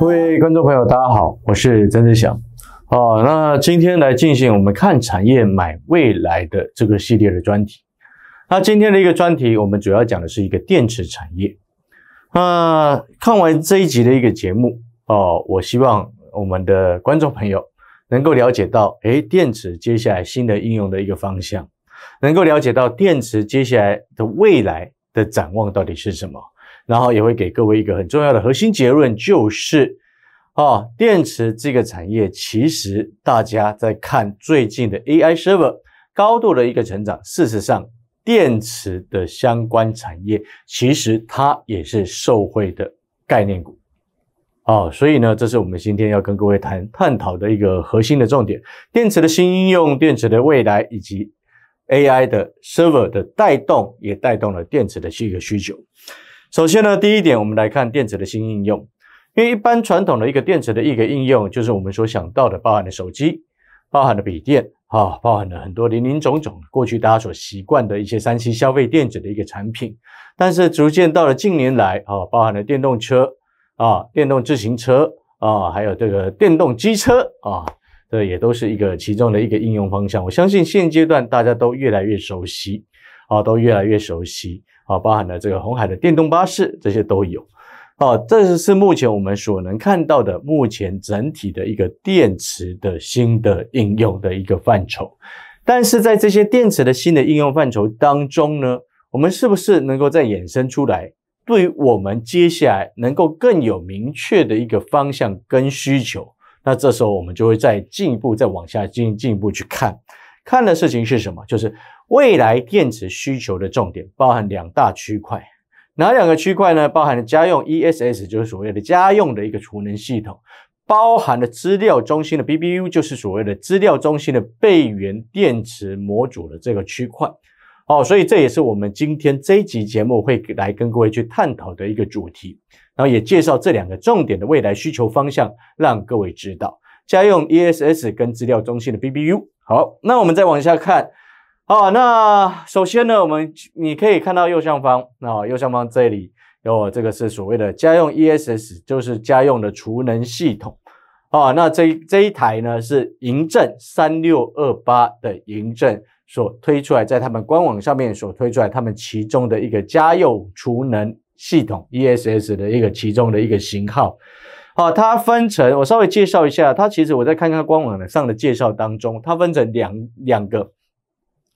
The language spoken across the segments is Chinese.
各位观众朋友，大家好，我是曾志祥。哦，那今天来进行我们看产业买未来的这个系列的专题。那今天的一个专题，我们主要讲的是一个电池产业。那看完这一集的一个节目，哦，我希望我们的观众朋友能够了解到，哎，电池接下来新的应用的一个方向，能够了解到电池接下来的未来的展望到底是什么。然后也会给各位一个很重要的核心结论，就是，啊，电池这个产业，其实大家在看最近的 AI server 高度的一个成长，事实上，电池的相关产业其实它也是受惠的概念股，哦，所以呢，这是我们今天要跟各位谈探讨的一个核心的重点：电池的新应用、电池的未来，以及 AI 的 server 的带动，也带动了电池的这个需求。首先呢，第一点，我们来看电池的新应用。因为一般传统的一个电池的一个应用，就是我们所想到的，包含了手机，包含了笔电，啊，包含了很多零零总总，过去大家所习惯的一些三 C 消费电子的一个产品。但是逐渐到了近年来，啊，包含了电动车，啊，电动自行车，啊，还有这个电动机车，啊，这也都是一个其中的一个应用方向。我相信现阶段大家都越来越熟悉，啊，都越来越熟悉。啊，包含了这个红海的电动巴士，这些都有。啊，这是是目前我们所能看到的，目前整体的一个电池的新的应用的一个范畴。但是在这些电池的新的应用范畴当中呢，我们是不是能够再衍生出来，对于我们接下来能够更有明确的一个方向跟需求？那这时候我们就会再进一步再往下进进一步去看。看的事情是什么？就是未来电池需求的重点，包含两大区块。哪两个区块呢？包含了家用 ESS，就是所谓的家用的一个储能系统；，包含了资料中心的 BBU，就是所谓的资料中心的备援电池模组的这个区块。哦，所以这也是我们今天这一集节目会来跟各位去探讨的一个主题，然后也介绍这两个重点的未来需求方向，让各位知道。家用 ESS 跟资料中心的 BBU，好，那我们再往下看。好，那首先呢，我们你可以看到右上方，那右上方这里有这个是所谓的家用 ESS，就是家用的储能系统。啊，那这这一台呢是嬴政三六二八的嬴政所推出来，在他们官网上面所推出来，他们其中的一个家用储能系统 ESS 的一个其中的一个型号。哦，它分成，我稍微介绍一下，它其实我在看看官网上的介绍当中，它分成两两个，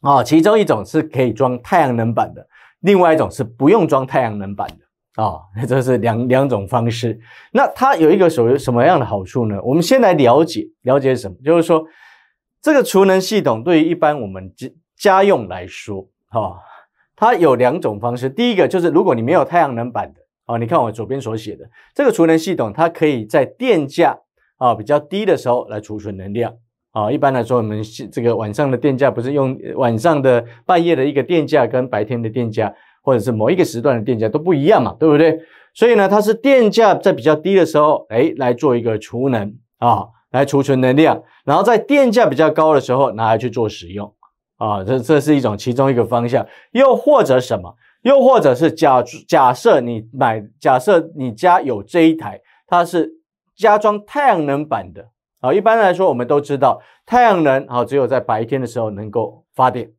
啊，其中一种是可以装太阳能板的，另外一种是不用装太阳能板的，啊，这是两两种方式。那它有一个属于什么样的好处呢？我们先来了解了解什么，就是说这个储能系统对于一般我们家家用来说，哈，它有两种方式，第一个就是如果你没有太阳能板的。哦，你看我左边所写的这个储能系统，它可以在电价啊比较低的时候来储存能量。啊，一般来说，我们这个晚上的电价不是用晚上的半夜的一个电价跟白天的电价，或者是某一个时段的电价都不一样嘛，对不对？所以呢，它是电价在比较低的时候，哎，来做一个储能啊，来储存能量，然后在电价比较高的时候拿来去做使用。啊，这这是一种其中一个方向，又或者什么？又或者是假假设你买，假设你家有这一台，它是加装太阳能板的啊。一般来说，我们都知道太阳能啊，只有在白天的时候能够发电，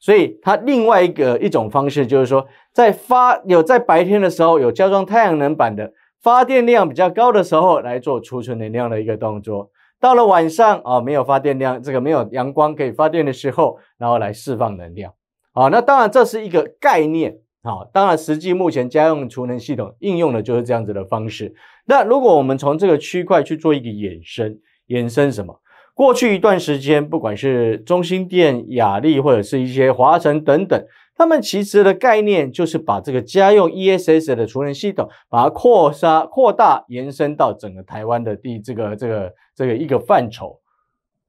所以它另外一个一种方式就是说，在发有在白天的时候有加装太阳能板的发电量比较高的时候来做储存能量的一个动作。到了晚上啊，没有发电量，这个没有阳光可以发电的时候，然后来释放能量啊。那当然这是一个概念。好，当然，实际目前家用储能系统应用的就是这样子的方式。那如果我们从这个区块去做一个延伸，延伸什么？过去一段时间，不管是中心电、雅力或者是一些华晨等等，他们其实的概念就是把这个家用 ESS 的储能系统，把它扩沙扩大延伸到整个台湾的地这个这个这个一个范畴，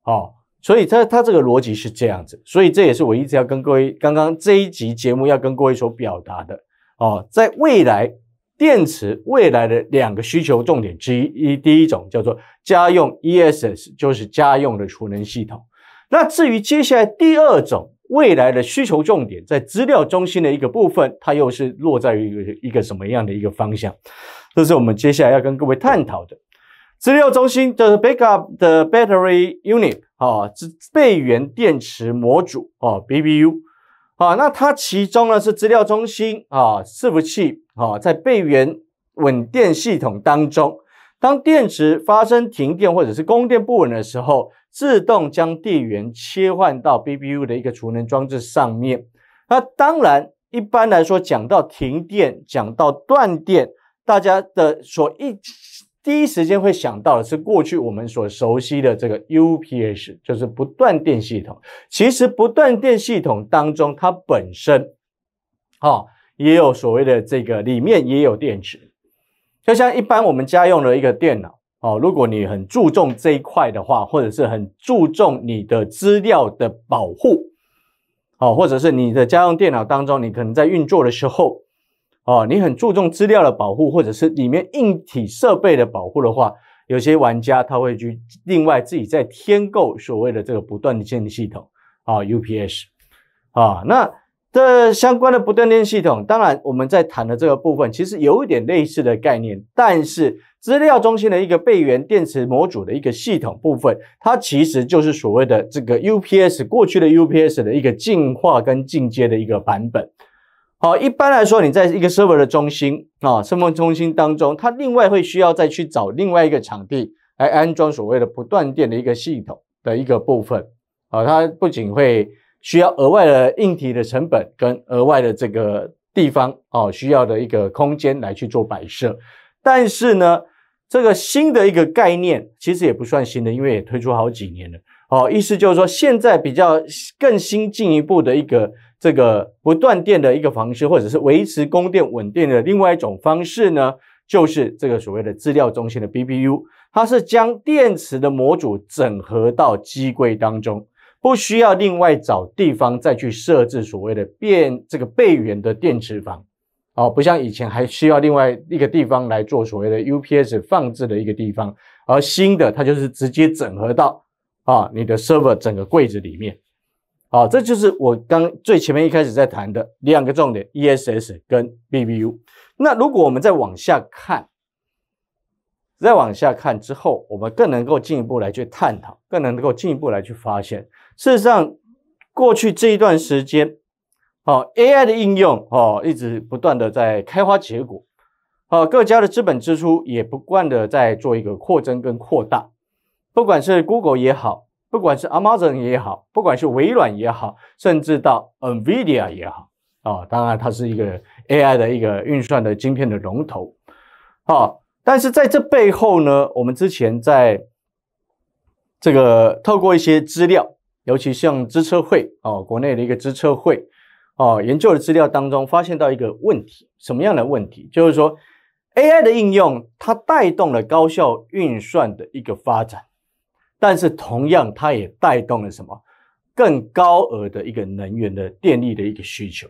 好。所以它它这个逻辑是这样子，所以这也是我一直要跟各位刚刚这一集节目要跟各位所表达的哦，在未来电池未来的两个需求重点之一，第一种叫做家用 ESS，就是家用的储能系统。那至于接下来第二种未来的需求重点，在资料中心的一个部分，它又是落在于一个什么样的一个方向？这是我们接下来要跟各位探讨的。资料中心的 backup 的 battery unit 啊，是备源电池模组啊，B B U 啊，那它其中呢是资料中心啊，伺服器啊，在备源稳电系统当中，当电池发生停电或者是供电不稳的时候，自动将电源切换到 B B U 的一个储能装置上面。那当然，一般来说讲到停电，讲到断电，大家的所一。第一时间会想到的是过去我们所熟悉的这个 UPH，就是不断电系统。其实不断电系统当中，它本身，哦，也有所谓的这个里面也有电池，就像一般我们家用的一个电脑哦。如果你很注重这一块的话，或者是很注重你的资料的保护，哦，或者是你的家用电脑当中，你可能在运作的时候。哦，你很注重资料的保护，或者是里面硬体设备的保护的话，有些玩家他会去另外自己再添购所谓的这个不断的电立系统啊 UPS 啊。那这相关的不断电系统，当然我们在谈的这个部分其实有一点类似的概念，但是资料中心的一个备源电池模组的一个系统部分，它其实就是所谓的这个 UPS 过去的 UPS 的一个进化跟进阶的一个版本。好，一般来说，你在一个 server 的中心啊，身份中心当中，它另外会需要再去找另外一个场地来安装所谓的不断电的一个系统的一个部分。啊，它不仅会需要额外的硬体的成本跟额外的这个地方啊需要的一个空间来去做摆设，但是呢，这个新的一个概念其实也不算新的，因为也推出好几年了。哦，意思就是说，现在比较更新、进一步的一个这个不断电的一个方式，或者是维持供电稳定的另外一种方式呢，就是这个所谓的资料中心的 B P U，它是将电池的模组整合到机柜当中，不需要另外找地方再去设置所谓的变这个备援的电池房。哦，不像以前还需要另外一个地方来做所谓的 U P S 放置的一个地方，而新的它就是直接整合到。啊，你的 server 整个柜子里面，啊，这就是我刚最前面一开始在谈的两个重点，ESS 跟 BBU。那如果我们再往下看，再往下看之后，我们更能够进一步来去探讨，更能够进一步来去发现。事实上，过去这一段时间，好 AI 的应用，哦，一直不断的在开花结果，好，各家的资本支出也不断的在做一个扩增跟扩大。不管是 Google 也好，不管是 Amazon 也好，不管是微软也好，甚至到 NVIDIA 也好啊，当然它是一个 AI 的一个运算的晶片的龙头。好，但是在这背后呢，我们之前在这个透过一些资料，尤其像知车会哦，国内的一个知车会哦研究的资料当中，发现到一个问题，什么样的问题？就是说 AI 的应用，它带动了高效运算的一个发展。但是同样，它也带动了什么更高额的一个能源的电力的一个需求。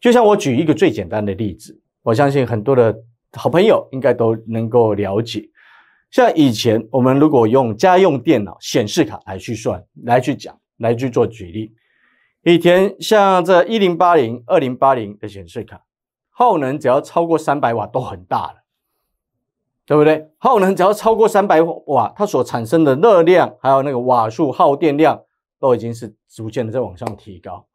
就像我举一个最简单的例子，我相信很多的好朋友应该都能够了解。像以前我们如果用家用电脑显示卡来去算、来去讲、来去做举例，以前像这一零八零、二零八零的显示卡，耗能只要超过三百瓦都很大了。对不对？耗能只要超过三百瓦，它所产生的热量，还有那个瓦数耗电量，都已经是逐渐的在往上提高。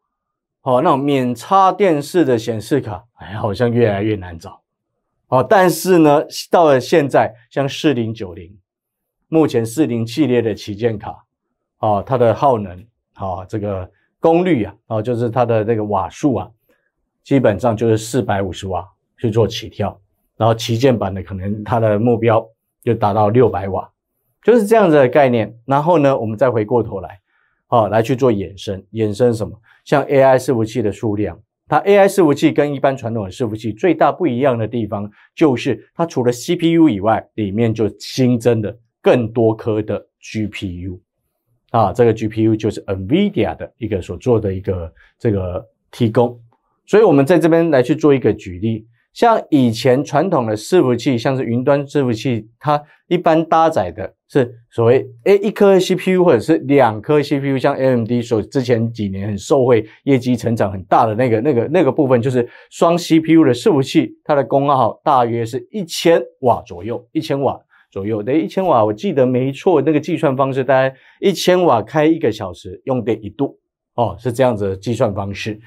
好，那种免插电式的显示卡，哎，好像越来越难找。好，但是呢，到了现在，像四零九零，目前四零系列的旗舰卡，啊，它的耗能，啊，这个功率啊，啊，就是它的那个瓦数啊，基本上就是四百五十瓦去做起跳。然后旗舰版的可能它的目标就达到六百瓦，就是这样子的概念。然后呢，我们再回过头来，哦，来去做衍生，衍生什么？像 AI 伺服器的数量，它 AI 伺服器跟一般传统的伺服器最大不一样的地方，就是它除了 CPU 以外，里面就新增的更多颗的 GPU，啊，这个 GPU 就是 NVIDIA 的一个所做的一个这个提供。所以我们在这边来去做一个举例。像以前传统的伺服器，像是云端伺服器，它一般搭载的是所谓诶一颗 CPU 或者是两颗 CPU，像 AMD 所之前几年很受惠，业绩成长很大的那个那个那个部分，就是双 CPU 的伺服器，它的功耗大约是一千瓦左右，一千瓦左右，等于一千瓦。我记得没错，那个计算方式大概一千瓦开一个小时用电一度哦，是这样子的计算方式。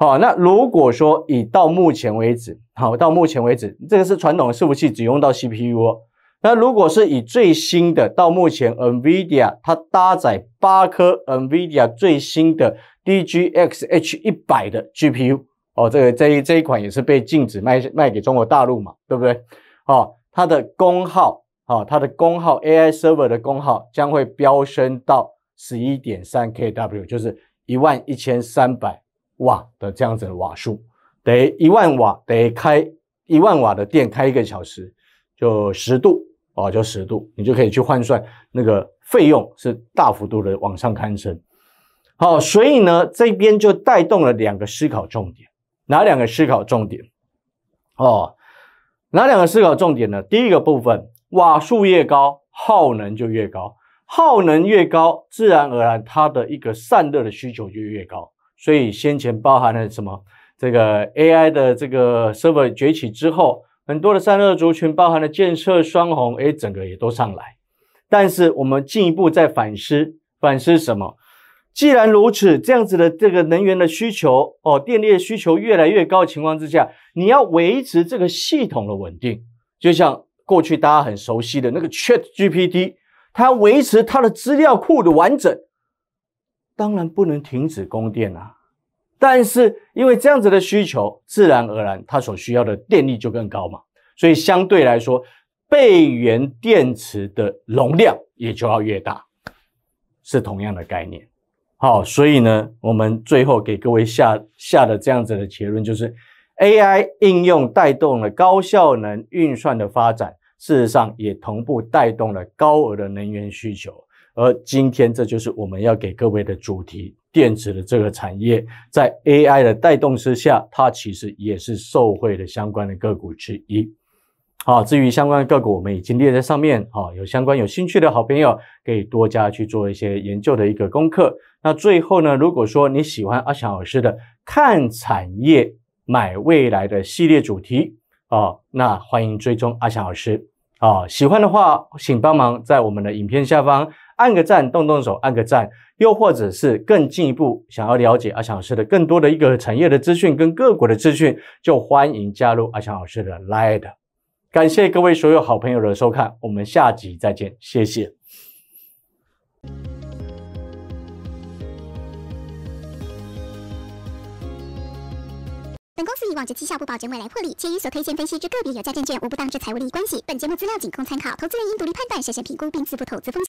好，那如果说以到目前为止，好，到目前为止，这个是传统的伺服器只用到 CPU 哦。那如果是以最新的，到目前 NVIDIA 它搭载八颗 NVIDIA 最新的 DGX H 一百的 GPU 哦，这个这一这一款也是被禁止卖卖给中国大陆嘛，对不对？哦，它的功耗，哦，它的功耗 AI server 的功耗将会飙升到十一点三 kW，就是一万一千三百。瓦的这样子的瓦数，得一万瓦，得开一万瓦的电，开一个小时就十度哦，就十度，你就可以去换算那个费用是大幅度的往上攀升。好，所以呢，这边就带动了两个思考重点，哪两个思考重点？哦，哪两个思考重点呢？第一个部分，瓦数越高，耗能就越高，耗能越高，自然而然它的一个散热的需求就越高。所以先前包含了什么？这个 AI 的这个 server 崛起之后，很多的散热族群包含了建设双红，哎，整个也都上来。但是我们进一步再反思，反思什么？既然如此，这样子的这个能源的需求哦，电力的需求越来越高的情况之下，你要维持这个系统的稳定，就像过去大家很熟悉的那个 ChatGPT，它维持它的资料库的完整。当然不能停止供电啊，但是因为这样子的需求，自然而然它所需要的电力就更高嘛，所以相对来说，背源电池的容量也就要越大，是同样的概念。好，所以呢，我们最后给各位下下的这样子的结论就是，AI 应用带动了高效能运算的发展，事实上也同步带动了高额的能源需求。而今天，这就是我们要给各位的主题：电子的这个产业，在 AI 的带动之下，它其实也是受惠的相关的个股之一。好，至于相关的个股，我们已经列在上面。好，有相关有兴趣的好朋友，可以多加去做一些研究的一个功课。那最后呢，如果说你喜欢阿翔老师的看产业买未来的系列主题，哦，那欢迎追踪阿翔老师。哦，喜欢的话，请帮忙在我们的影片下方。按个赞，动动手，按个赞。又或者是更进一步，想要了解阿强老师的更多的一个产业的资讯跟个股的资讯，就欢迎加入阿强老师的 Live。感谢各位所有好朋友的收看，我们下集再见，谢谢。本公司以往着绩效不保，证未来获利。且与所推荐分析之个别有价证券无不当之财务利益关系，本节目资料仅供参考，投资人应独立判断、审慎评估并自负投资风险。